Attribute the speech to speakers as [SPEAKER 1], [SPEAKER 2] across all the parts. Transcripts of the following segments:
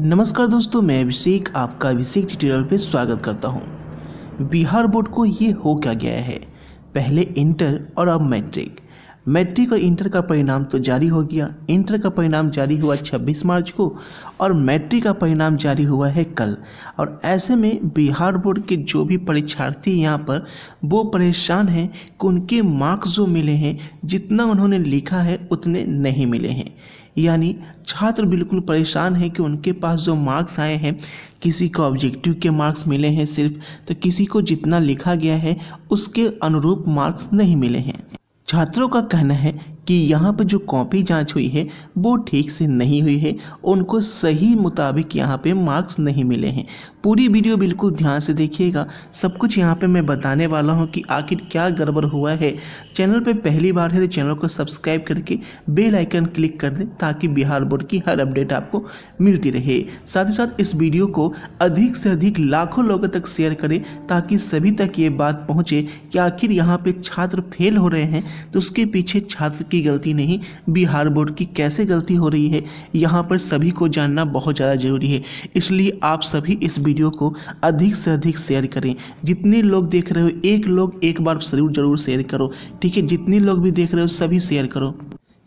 [SPEAKER 1] नमस्कार दोस्तों मैं अभिषेक आपका अभिषेक ट्यूटोरियल पे स्वागत करता हूँ बिहार बोर्ड को ये हो क्या गया है पहले इंटर और अब मैट्रिक मैट्रिक और इंटर का परिणाम तो जारी हो गया इंटर का परिणाम जारी हुआ 26 मार्च को और मैट्रिक का परिणाम जारी हुआ है कल और ऐसे में बिहार बोर्ड के जो भी परीक्षार्थी यहाँ पर वो परेशान हैं कि उनके मार्क्स जो मिले हैं जितना उन्होंने लिखा है उतने नहीं मिले हैं यानी छात्र बिल्कुल परेशान हैं कि उनके पास जो मार्क्स आए हैं किसी को ऑब्जेक्टिव के मार्क्स मिले हैं सिर्फ तो किसी को जितना लिखा गया है उसके अनुरूप मार्क्स नहीं मिले हैं छात्रों का कहना है कि यहाँ पर जो कॉपी जांच हुई है वो ठीक से नहीं हुई है उनको सही मुताबिक यहाँ पे मार्क्स नहीं मिले हैं पूरी वीडियो बिल्कुल ध्यान से देखिएगा सब कुछ यहाँ पे मैं बताने वाला हूँ कि आखिर क्या गड़बड़ हुआ है चैनल पे पहली बार है तो चैनल को सब्सक्राइब करके बेल आइकन क्लिक कर दें ताकि बिहार बोर्ड की हर अपडेट आपको मिलती रहे साथ ही साथ इस वीडियो को अधिक से अधिक लाखों लोगों तक शेयर करें ताकि सभी तक ये बात पहुँचे कि आखिर यहाँ पर छात्र फेल हो रहे हैं तो उसके पीछे छात्र की गलती नहीं बिहार बोर्ड की कैसे गलती हो रही है यहाँ पर सभी को जानना बहुत ज़्यादा ज़रूरी है इसलिए आप सभी इस वीडियो को अधिक से अधिक शेयर करें जितने लोग देख रहे हो एक लोग एक बार जरूर जरूर शेयर करो ठीक है जितने लोग भी देख रहे हो सभी शेयर करो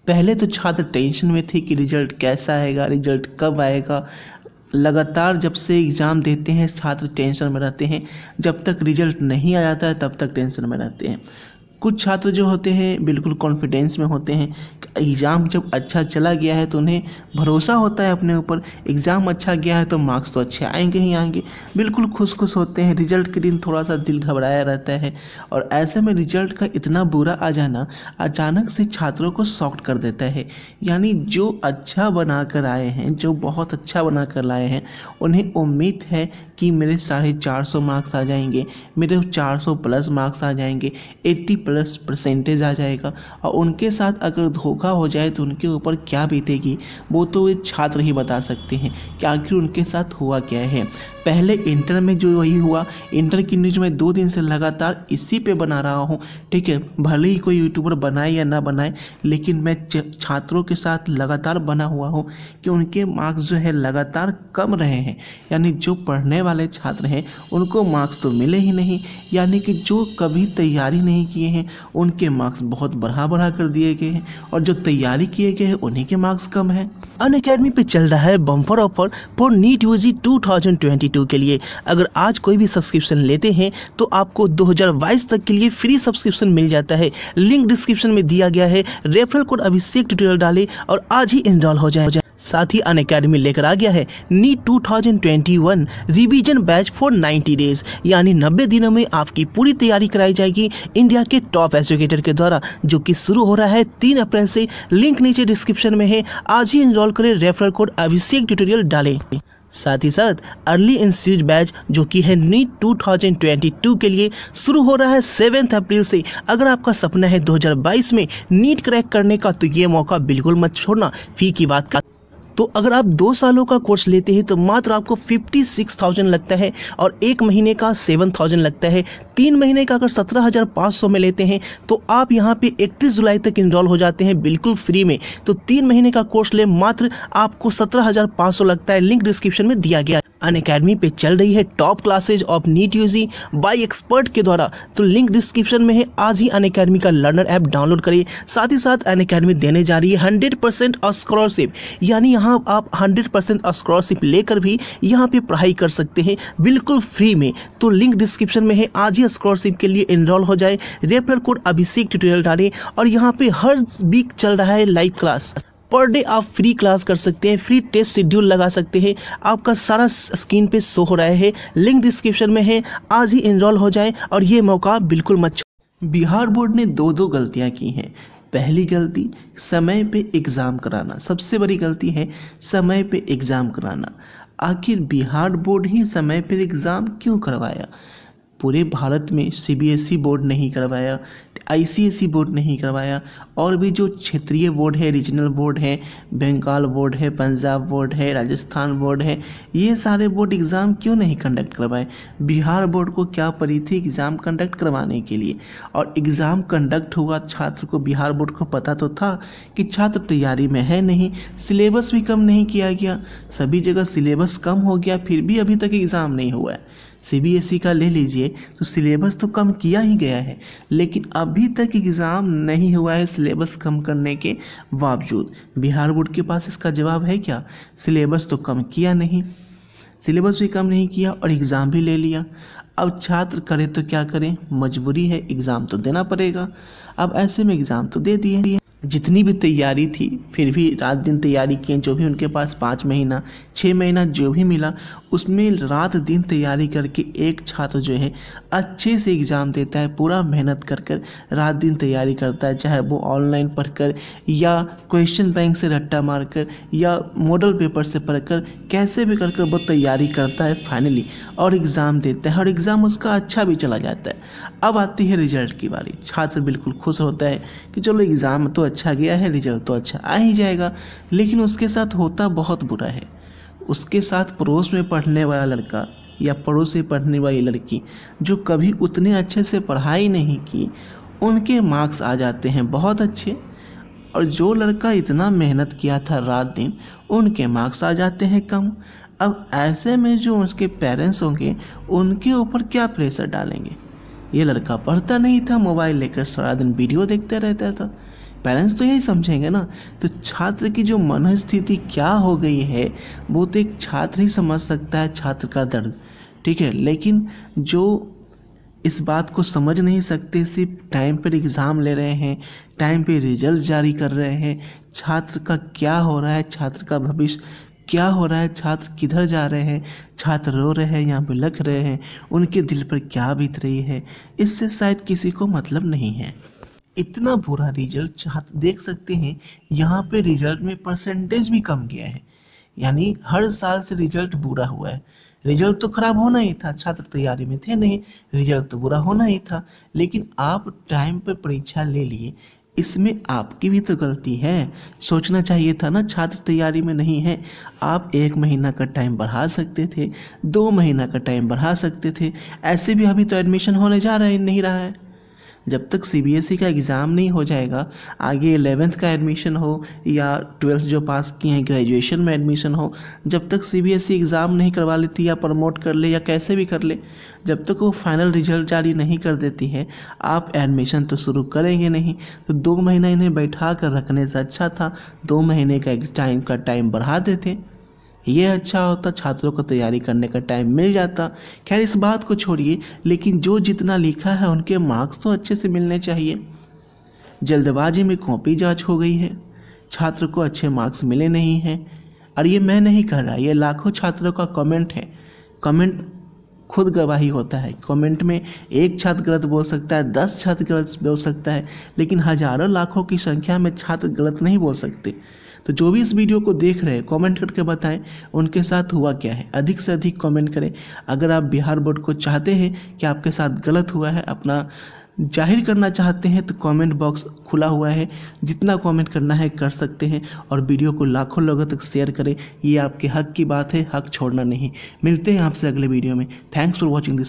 [SPEAKER 1] पहले तो छात्र टेंशन में थे कि रिजल्ट कैसा आएगा रिजल्ट कब आएगा लगातार जब से एग्ज़ाम देते हैं छात्र टेंशन में रहते हैं जब तक रिजल्ट नहीं आ जाता है तब तक टेंशन में रहते हैं कुछ छात्र जो होते हैं बिल्कुल कॉन्फिडेंस में होते हैं एग्ज़ाम जब अच्छा चला गया है तो उन्हें भरोसा होता है अपने ऊपर एग्ज़ाम अच्छा गया है तो मार्क्स तो अच्छे आएंगे ही आएंगे बिल्कुल खुश खुश होते हैं रिजल्ट के दिन थोड़ा सा दिल घबराया रहता है और ऐसे में रिजल्ट का इतना बुरा आ जाना अचानक से छात्रों को सॉफ्ट कर देता है यानी जो अच्छा बना कर आए हैं जो बहुत अच्छा बना कर लाए हैं उन्हें उम्मीद है कि मेरे साढ़े चार सौ मार्क्स आ जाएंगे मेरे चार सौ प्लस मार्क्स आ जाएंगे एट्टी प्लस परसेंटेज आ जाएगा और उनके साथ अगर धोखा हो जाए तो उनके ऊपर क्या बीतेगी वो तो वे छात्र ही बता सकते हैं कि आखिर उनके साथ हुआ क्या है पहले इंटर में जो वही हुआ इंटर की न्यूज में दो दिन से लगातार इसी पे बना रहा हूँ ठीक है भले ही कोई यूट्यूबर बनाए या ना बनाए लेकिन मैं छात्रों के साथ लगातार बना हुआ हूँ कि उनके मार्क्स जो है लगातार कम रहे हैं यानी जो पढ़ने वाले छात्र हैं उनको मार्क्स तो मिले ही नहीं यानी कि जो कभी तैयारी नहीं किए हैं उनके मार्क्स बहुत बढ़ा बढ़ा कर दिए गए हैं और जो तैयारी किए गए हैं उन्हीं के मार्क्स कम हैं अन अकेडमी पर चल रहा है bumper offer for NEET U G के लिए अगर आज कोई भी सब्सक्रिप्शन लेते हैं तो आपको दो तक के लिए फ्री सब्सक्रिप्शन मिल जाता है लिंक डिस्क्रिप्शन में दिया गया है रेफरल कोड अभिषेक ट्यूटोरियल डालें और आज ही इनरोल हो जाए साथ ही अन अकेडमी लेकर आ गया है NEET 2021 revision batch for 90 days यानी 90 दिनों में आपकी पूरी तैयारी कराई जाएगी इंडिया के टॉप एजुकेटर के द्वारा जो कि शुरू हो रहा है तीन अप्रैल से लिंक नीचे डिस्क्रिप्शन में है आज ही इनरोल करें रेफरल कोड अभिषेक ट्यूटोरियल डालें साथ ही साथ अर्ली इंस्टीट्यूट बैच जो कि है नीट 2022 के लिए शुरू हो रहा है सेवेंथ अप्रैल से अगर आपका सपना है 2022 में नीट क्रैक करने का तो ये मौका बिल्कुल मत छोड़ना फी की बात का तो अगर आप दो सालों का कोर्स लेते हैं तो मात्र आपको फिफ्टी सिक्स थाउजेंड लगता है और एक महीने का सेवन थाउजेंड लगता है तीन महीने का अगर सत्रह हज़ार पाँच सौ में लेते हैं तो आप यहाँ पे इकतीस जुलाई तक इनरोल हो जाते हैं बिल्कुल फ्री में तो तीन महीने का कोर्स ले मात्र आपको सत्रह हज़ार पाँच सौ लगता है लिंक डिस्क्रिप्शन में दिया गया अन अकेडमी पर चल रही है top classes of NEET UG by expert के द्वारा तो लिंक डिस्क्रिप्शन में है आज ही अन अकेडमी का लर्नर ऐप डाउनलोड करिए साथ ही साथ अन अकेडमी देने जा रही है हंड्रेड परसेंट स्कॉलरशिप यानी यहाँ आप हंड्रेड परसेंट स्कॉलरशिप लेकर भी यहाँ पे पढ़ाई कर सकते हैं बिल्कुल फ्री में तो लिंक डिस्क्रिप्शन में है आज ही स्कॉलरशिप के लिए इनरोल हो जाए रेफरल कोड अभिषेक ट्यूटोरियल डालें और यहाँ पे हर वीक चल रहा है लाइव क्लास पर डे आप फ्री क्लास कर सकते हैं फ्री टेस्ट शेड्यूल लगा सकते हैं आपका सारा स्क्रीन पे शो हो रहा है लिंक डिस्क्रिप्शन में है आज ही इनरोल हो जाए और ये मौका बिल्कुल मत बिहार बोर्ड ने दो दो गलतियाँ की हैं पहली गलती समय पे एग्ज़ाम कराना सबसे बड़ी गलती है समय पे एग्ज़ाम कराना आखिर बिहार बोर्ड ही समय पे एग्ज़ाम क्यों करवाया पूरे भारत में सीबीएसई e बोर्ड नहीं करवाया आई बोर्ड ने ही करवाया और भी जो क्षेत्रीय बोर्ड है रीजनल बोर्ड है बंगाल बोर्ड है पंजाब बोर्ड है राजस्थान बोर्ड है ये सारे बोर्ड एग्ज़ाम क्यों नहीं कंडक्ट करवाए बिहार बोर्ड को क्या पड़ी थी एग्ज़ाम कंडक्ट करवाने के लिए और एग्ज़ाम कंडक्ट हुआ छात्र को बिहार बोर्ड को पता तो था कि छात्र तैयारी में है नहीं सिलेबस भी कम नहीं किया गया सभी जगह सिलेबस कम हो गया फिर भी अभी तक एग्ज़ाम नहीं हुआ है सीबीएसई e का ले लीजिए तो सिलेबस तो कम किया ही गया है लेकिन अभी तक एग्ज़ाम नहीं हुआ है सिलेबस कम करने के बावजूद बिहार बोर्ड के पास इसका जवाब है क्या सिलेबस तो कम किया नहीं सिलेबस भी कम नहीं किया और एग्ज़ाम भी ले लिया अब छात्र करे तो क्या करें मजबूरी है एग्ज़ाम तो देना पड़ेगा अब ऐसे में एग्ज़ाम तो दे दिए जितनी भी तैयारी थी फिर भी रात दिन तैयारी किए जो भी उनके पास पाँच महीना छः महीना जो भी मिला उसमें रात दिन तैयारी करके एक छात्र जो है अच्छे से एग्ज़ाम देता है पूरा मेहनत कर कर रात दिन तैयारी करता है चाहे वो ऑनलाइन पढ़कर या क्वेश्चन बैंक से रट्टा मारकर या मॉडल पेपर से पढ़कर कैसे भी कर कर वो तैयारी करता है फाइनली और एग्ज़ाम देता है और एग्ज़ाम उसका अच्छा भी चला जाता है अब आती है रिजल्ट की बारी छात्र बिल्कुल खुश होता है कि चलो एग्ज़ाम तो अच्छा गया है रिजल्ट तो अच्छा आ ही जाएगा लेकिन उसके साथ होता बहुत बुरा है उसके साथ पड़ोस में पढ़ने वाला लड़का या पड़ोस में पढ़ने वाली लड़की जो कभी उतने अच्छे से पढ़ाई नहीं की उनके मार्क्स आ जाते हैं बहुत अच्छे और जो लड़का इतना मेहनत किया था रात दिन उनके मार्क्स आ जाते हैं कम अब ऐसे में जो उसके पेरेंट्स होंगे उनके ऊपर क्या प्रेशर डालेंगे ये लड़का पढ़ता नहीं था मोबाइल लेकर सारा दिन वीडियो देखते रहता था पेरेंट्स तो यही समझेंगे ना तो छात्र की जो मनस्थिति क्या हो गई है वो तो एक छात्र ही समझ सकता है छात्र का दर्द ठीक है लेकिन जो इस बात को समझ नहीं सकते सिर्फ टाइम पर एग्ज़ाम ले रहे हैं टाइम पे रिजल्ट जारी कर रहे हैं छात्र का क्या हो रहा है छात्र का भविष्य क्या हो रहा है छात्र किधर जा रहे हैं छात्र रो रहे हैं यहाँ पे लख रहे हैं उनके दिल पर क्या बीत रही है इससे शायद किसी को मतलब नहीं है इतना बुरा रिजल्ट चाहते देख सकते हैं यहाँ पे रिजल्ट में परसेंटेज भी कम गया है यानी हर साल से रिजल्ट बुरा हुआ है रिजल्ट तो खराब होना ही था छात्र तैयारी में थे नहीं रिजल्ट तो बुरा होना ही था लेकिन आप टाइम पर परीक्षा ले लिए इसमें आपकी भी तो गलती है सोचना चाहिए था ना छात्र तैयारी में नहीं है आप एक महीना का टाइम बढ़ा सकते थे दो महीना का टाइम बढ़ा सकते थे ऐसे भी अभी तो एडमिशन होने जा रहा है नहीं रहा है जब तक सीबीएसई e का एग्ज़ाम नहीं हो जाएगा आगे एलेवेंथ का एडमिशन हो या ट्वेल्थ जो पास किए हैं ग्रेजुएशन में एडमिशन हो जब तक सीबीएसई एग्ज़ाम e नहीं करवा लेती या प्रमोट कर ले या कैसे भी कर ले जब तक वो फाइनल रिजल्ट जारी नहीं कर देती है आप एडमिशन तो शुरू करेंगे नहीं तो दो महीना इन्हें बैठा कर रखने से अच्छा था दो महीने का टाइम का टाइम बढ़ा देते ये अच्छा होता छात्रों को तैयारी करने का टाइम मिल जाता खैर इस बात को छोड़िए लेकिन जो जितना लिखा है उनके मार्क्स तो अच्छे से मिलने चाहिए जल्दबाजी में कॉपी जाँच हो गई है छात्र को अच्छे मार्क्स मिले नहीं हैं और ये मैं नहीं कर रहा ये लाखों छात्रों का कमेंट है कमेंट खुद गवाही होता है कमेंट में एक छात्र गलत बोल सकता है दस छात्र गलत बोल सकता है लेकिन हजारों लाखों की संख्या में छात्र गलत नहीं बोल सकते तो जो भी इस वीडियो को देख रहे हैं कमेंट करके बताएं उनके साथ हुआ क्या है अधिक से अधिक कमेंट करें अगर आप बिहार बोर्ड को चाहते हैं कि आपके साथ गलत हुआ है अपना जाहिर करना चाहते हैं तो कमेंट बॉक्स खुला हुआ है जितना कमेंट करना है कर सकते हैं और वीडियो को लाखों लोगों तक शेयर करें ये आपके हक की बात है हक छोड़ना नहीं मिलते हैं आपसे अगले वीडियो में थैंक्स फॉर वॉचिंग दिस